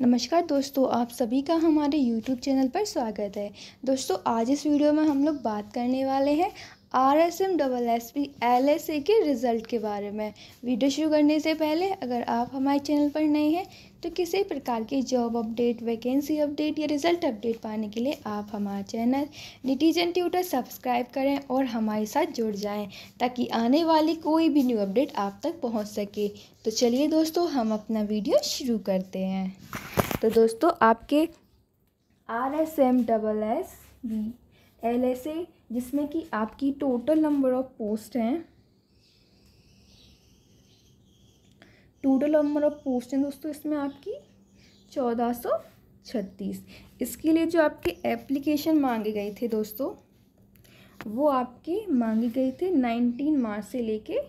नमस्कार दोस्तों आप सभी का हमारे YouTube चैनल पर स्वागत है दोस्तों आज इस वीडियो में हम लोग बात करने वाले हैं R S M double S P L S A के रिज़ल्ट के बारे में वीडियो शुरू करने से पहले अगर आप हमारे चैनल पर नए हैं तो किसी प्रकार की जॉब अपडेट वैकेंसी अपडेट या रिज़ल्ट अपडेट पाने के लिए आप हमारा चैनल डिटीजन ट्यूटर सब्सक्राइब करें और हमारे साथ जुड़ जाएं ताकि आने वाली कोई भी न्यू अपडेट आप तक पहुंच सके तो चलिए दोस्तों हम अपना वीडियो शुरू करते हैं तो दोस्तों आपके R S M double S B L S A जिसमें कि आपकी टोटल नंबर ऑफ़ पोस्ट हैं टोटल नंबर ऑफ़ पोस्ट हैं दोस्तों इसमें आपकी चौदह सौ छत्तीस इसके लिए जो आपके एप्लीकेशन मांगे गए थे दोस्तों वो आपके मांगे गए थे नाइनटीन मार्च से लेके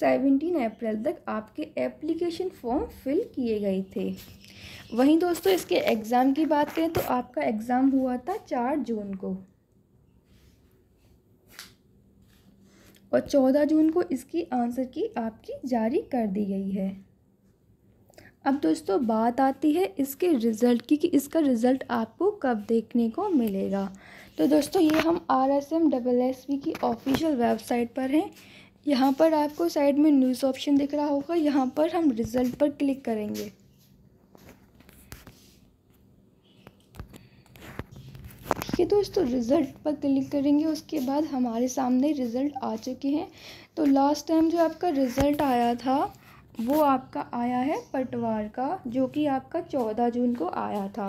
सेवेंटीन अप्रैल तक आपके एप्लीकेशन फॉर्म फिल किए गए थे वहीं दोस्तों इसके एग्ज़ाम की बात करें तो आपका एग्ज़ाम हुआ था चार जून को और चौदह जून को इसकी आंसर की आपकी जारी कर दी गई है अब दोस्तों बात आती है इसके रिज़ल्ट की कि इसका रिज़ल्ट आपको कब देखने को मिलेगा तो दोस्तों ये हम R S M double S B की ऑफिशियल वेबसाइट पर हैं यहाँ पर आपको साइड में न्यूज़ ऑप्शन दिख रहा होगा यहाँ पर हम रिज़ल्ट पर क्लिक करेंगे ओके दोस्तों तो रिज़ल्ट पर क्लिक करेंगे उसके बाद हमारे सामने रिज़ल्ट आ चुके हैं तो लास्ट टाइम जो आपका रिज़ल्ट आया था वो आपका आया है पटवार का जो कि आपका चौदह जून को आया था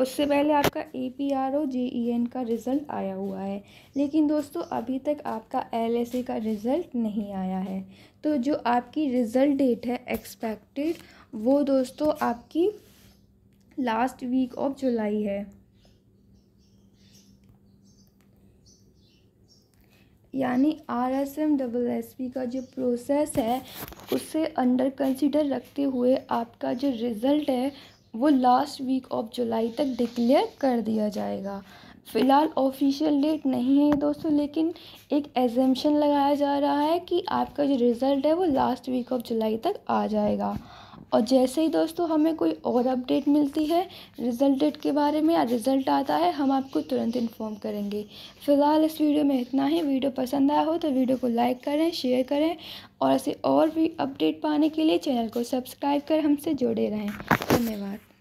उससे पहले आपका A P R O J E N का रिज़ल्ट आया हुआ है लेकिन दोस्तों अभी तक आपका एल एस ए का रिज़ल्ट नहीं आया है तो जो आपकी रिज़ल्ट डेट है एक्सपेक्टेड वो दोस्तों आपकी लास्ट वीक ऑफ जुलाई है यानी R S M double S P का जो प्रोसेस है उसे अंडर कंसिडर रखते हुए आपका जो रिज़ल्ट है वो लास्ट वीक ऑफ जुलाई तक डिक्लेयर कर दिया जाएगा फ़िलहाल ऑफिशियल डेट नहीं है दोस्तों लेकिन एक एजम्पन लगाया जा रहा है कि आपका जो रिज़ल्ट है वो लास्ट वीक ऑफ जुलाई तक आ जाएगा और जैसे ही दोस्तों हमें कोई और अपडेट मिलती है रिज़ल्ट डेट के बारे में या रिज़ल्ट आता है हम आपको तुरंत इन्फॉर्म करेंगे फ़िलहाल इस वीडियो में इतना ही वीडियो पसंद आया हो तो वीडियो को लाइक करें शेयर करें और ऐसे और भी अपडेट पाने के लिए चैनल को सब्सक्राइब कर हमसे जुड़े रहें धन्यवाद